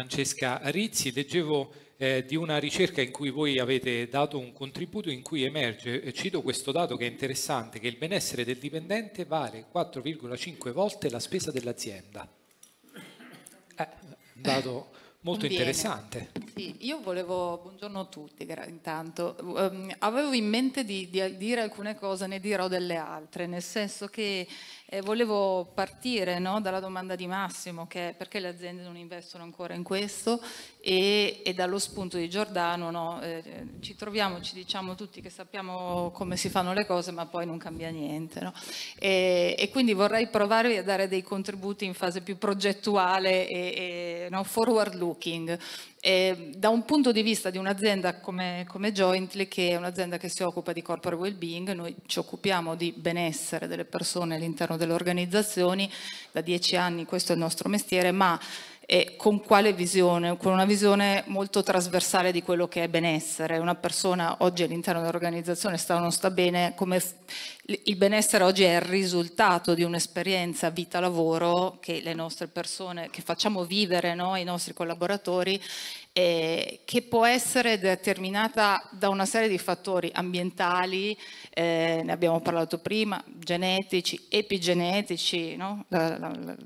Francesca Rizzi, leggevo eh, di una ricerca in cui voi avete dato un contributo in cui emerge, eh, cito questo dato che è interessante, che il benessere del dipendente vale 4,5 volte la spesa dell'azienda. Eh, un dato molto Conviene. interessante. Sì, io volevo, buongiorno a tutti intanto, um, avevo in mente di, di, dire alcune cose, ne dirò delle altre, nel senso che eh, volevo partire no, dalla domanda di Massimo, che è perché le aziende non investono ancora in questo e, e dallo spunto di Giordano, no, eh, ci troviamo, ci diciamo tutti che sappiamo come si fanno le cose ma poi non cambia niente. No? E, e, quindi vorrei provarvi a dare dei contributi in fase più progettuale e, e forward looking. Eh, da un punto di vista di un'azienda come, come, Jointly, che è un'azienda che si occupa di corporate well-being, noi ci occupiamo di benessere delle persone all'interno delle organizzazioni, da dieci anni questo è il nostro mestiere, ma e con quale visione? Con una visione molto trasversale di quello che è benessere. Una persona oggi all'interno dell'organizzazione sta o non sta bene, come il benessere oggi è il risultato di un'esperienza vita-lavoro che le nostre persone, che facciamo vivere noi, i nostri collaboratori, eh, che può essere determinata da una serie di fattori ambientali, eh, ne abbiamo parlato prima, genetici, epigenetici, no? la, la, la,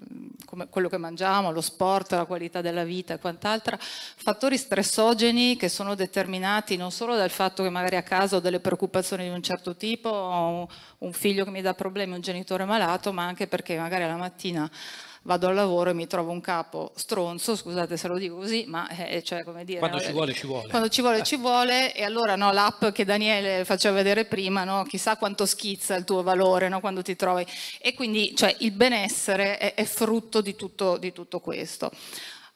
come quello che mangiamo, lo sport, la qualità della vita e quant'altro, fattori stressogeni che sono determinati non solo dal fatto che magari a casa ho delle preoccupazioni di un certo tipo, ho un figlio che mi dà problemi, un genitore malato, ma anche perché magari alla mattina vado al lavoro e mi trovo un capo stronzo, scusate se lo dico così, ma eh, cioè, come dire... Quando ci eh, vuole ci vuole. Quando ci vuole eh. ci vuole e allora no, l'app che Daniele faceva vedere prima, no, chissà quanto schizza il tuo valore no, quando ti trovi. E quindi cioè, il benessere è, è frutto di tutto, di tutto questo.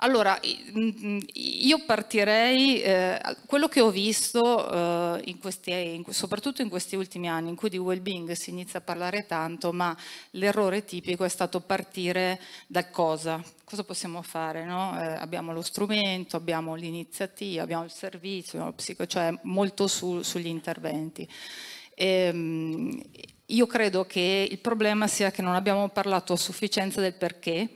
Allora, mm, mm, io partirei, eh, quello che ho visto, eh, in questi, in, soprattutto in questi ultimi anni, in cui di well-being si inizia a parlare tanto, ma l'errore tipico è stato partire da cosa? Cosa possiamo fare? No? Eh, abbiamo lo strumento, abbiamo l'iniziativa, abbiamo il servizio, abbiamo psico, cioè molto su, sugli interventi. E, ehm, io credo che il problema sia che non abbiamo parlato a sufficienza del perché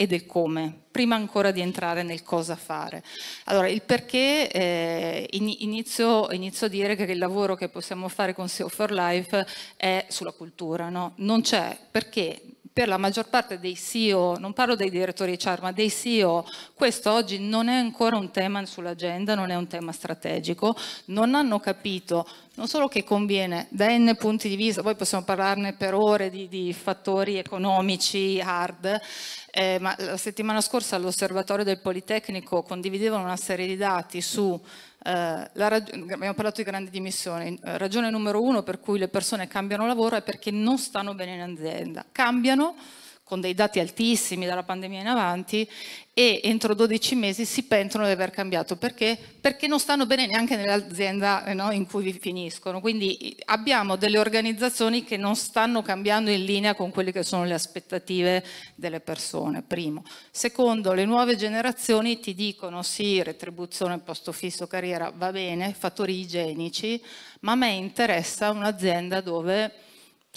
e del come, prima ancora di entrare nel cosa fare. Allora, il perché, eh, inizio, inizio, a dire che il lavoro che possiamo fare con SEO for Life è sulla cultura, no? Non c'è, perché per la maggior parte dei CEO, non parlo dei direttori HR, ma dei CEO, questo oggi non è ancora un tema sull'agenda, non è un tema strategico, non hanno capito non solo che conviene da n punti di vista, poi possiamo parlarne per ore di, di fattori economici hard, eh, ma la settimana scorsa all'osservatorio del Politecnico condividevano una serie di dati su eh, abbiamo parlato di grandi dimissioni, eh, ragione numero uno per cui le persone cambiano lavoro è perché non stanno bene in azienda, cambiano con dei dati altissimi dalla pandemia in avanti e entro 12 mesi si pentono di aver cambiato. Perché? Perché non stanno bene neanche nell'azienda eh, no, in cui finiscono. Quindi abbiamo delle organizzazioni che non stanno cambiando in linea con quelle che sono le aspettative delle persone, primo. Secondo, le nuove generazioni ti dicono sì, retribuzione, posto fisso, carriera, va bene, fattori igienici, ma a me interessa un'azienda dove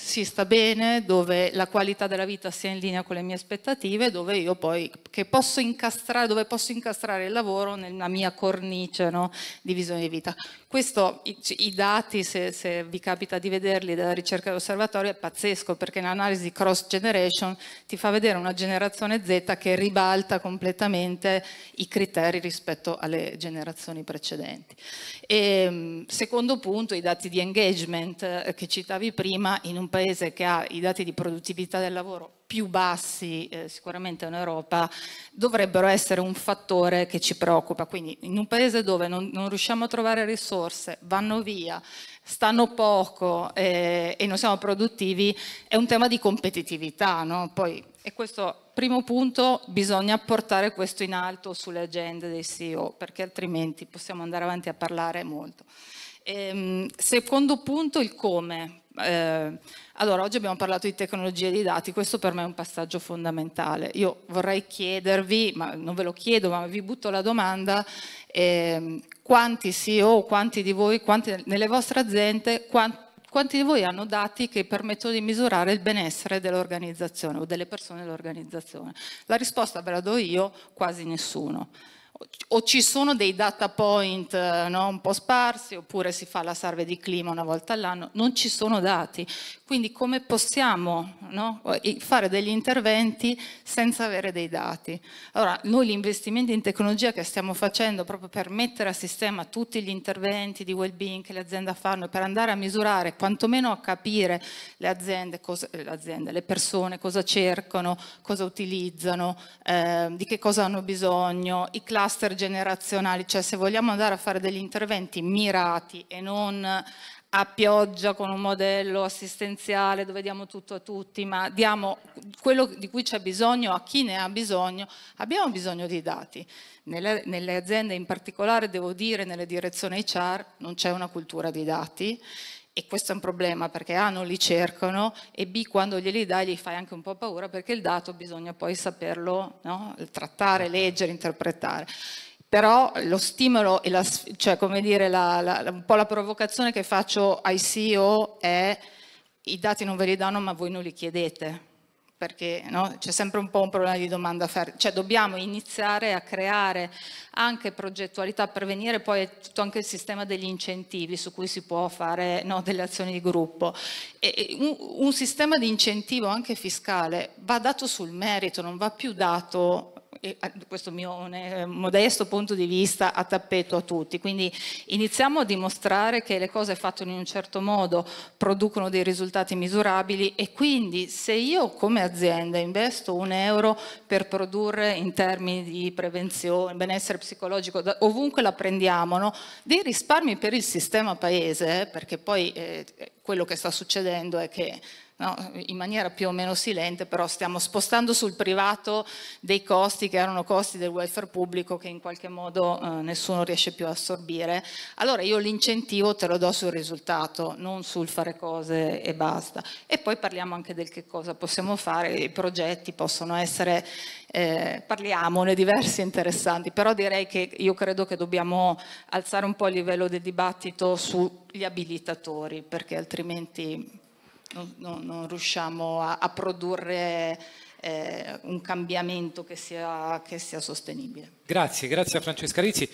si sta bene, dove la qualità della vita sia in linea con le mie aspettative, dove io poi posso incastrare, dove posso incastrare il lavoro nella mia cornice no, di visione di vita. Questo, i, i dati, se, se, vi capita di vederli dalla ricerca dell'osservatorio, è pazzesco perché l'analisi cross generation ti fa vedere una generazione Z che ribalta completamente i criteri rispetto alle generazioni precedenti. E, ehm, secondo punto, i dati di engagement eh, che citavi prima, in un paese che ha i dati di produttività del lavoro più bassi eh, sicuramente in Europa, dovrebbero essere un fattore che ci preoccupa. Quindi in un paese dove non, non riusciamo a trovare risorse, vanno via, stanno poco eh, e non siamo produttivi, è un tema di competitività. No? Poi, e questo primo punto, bisogna portare questo in alto sulle agende dei CEO, perché altrimenti possiamo andare avanti a parlare molto. Ehm, secondo punto, il come eh, allora, oggi abbiamo parlato di tecnologie dei dati, questo per me è un passaggio fondamentale. Io vorrei chiedervi, ma non ve lo chiedo, ma vi butto la domanda, eh, quanti CEO, quanti di voi, quanti nelle vostre aziende, quanti quanti di voi hanno dati che permettono di misurare il benessere dell'organizzazione o delle persone dell'organizzazione? La risposta ve la do io, quasi nessuno o ci sono dei data point eh, no, un po' sparsi oppure si fa la serve di clima una volta all'anno, non ci sono dati. Quindi come possiamo no, fare degli interventi senza avere dei dati? Allora, noi gli investimenti in tecnologia che stiamo facendo proprio per mettere a sistema tutti gli interventi di well-being che le aziende fanno per andare a misurare, quantomeno a capire le aziende, cosa, le, aziende le persone, cosa cercano, cosa utilizzano, eh, di che cosa hanno bisogno, i classi cluster generazionali, cioè se vogliamo andare a fare degli interventi mirati e non a pioggia con un modello assistenziale dove diamo tutto a tutti, ma diamo quello di cui c'è bisogno a chi ne ha bisogno, abbiamo bisogno di dati. Nelle, nelle aziende in particolare, devo dire, nelle direzioni HR non c'è una cultura di dati e questo è un problema perché A non li cercano e B quando glieli dai gli fai anche un po' paura perché il dato bisogna poi saperlo no? trattare, certo. leggere, interpretare però lo stimolo e la, cioè, come dire, la, la, un po' la provocazione che faccio ai CEO è i dati non ve li danno ma voi non li chiedete perché no, c'è sempre un po' un problema di domanda offerta, cioè dobbiamo iniziare a creare anche progettualità per venire poi tutto anche il sistema degli incentivi su cui si può fare no, delle azioni di gruppo. E un, un, sistema di incentivo anche fiscale va dato sul merito, non va più dato questo mio eh, modesto punto di vista, a tappeto a tutti. Quindi iniziamo a dimostrare che le cose fatte in un certo modo producono dei risultati misurabili e quindi se io come azienda investo un euro per produrre in termini di prevenzione, benessere psicologico, ovunque la prendiamo, no? dei risparmi per il sistema paese, eh, perché poi... Eh, quello che sta succedendo è che no, in maniera più o meno silente, però stiamo spostando sul privato dei costi che erano costi del welfare pubblico che in qualche modo eh, nessuno riesce più a assorbire. Allora io l'incentivo te lo do sul risultato, non sul fare cose e basta. E poi parliamo anche del che cosa possiamo fare, i progetti possono essere, eh, parliamone, diversi e interessanti, però direi che io credo che dobbiamo alzare un po' il livello del dibattito su gli abilitatori perché altrimenti non, non, non riusciamo a, a produrre eh, un cambiamento che sia, che sia sostenibile. Grazie, grazie a Francesca Rizzi.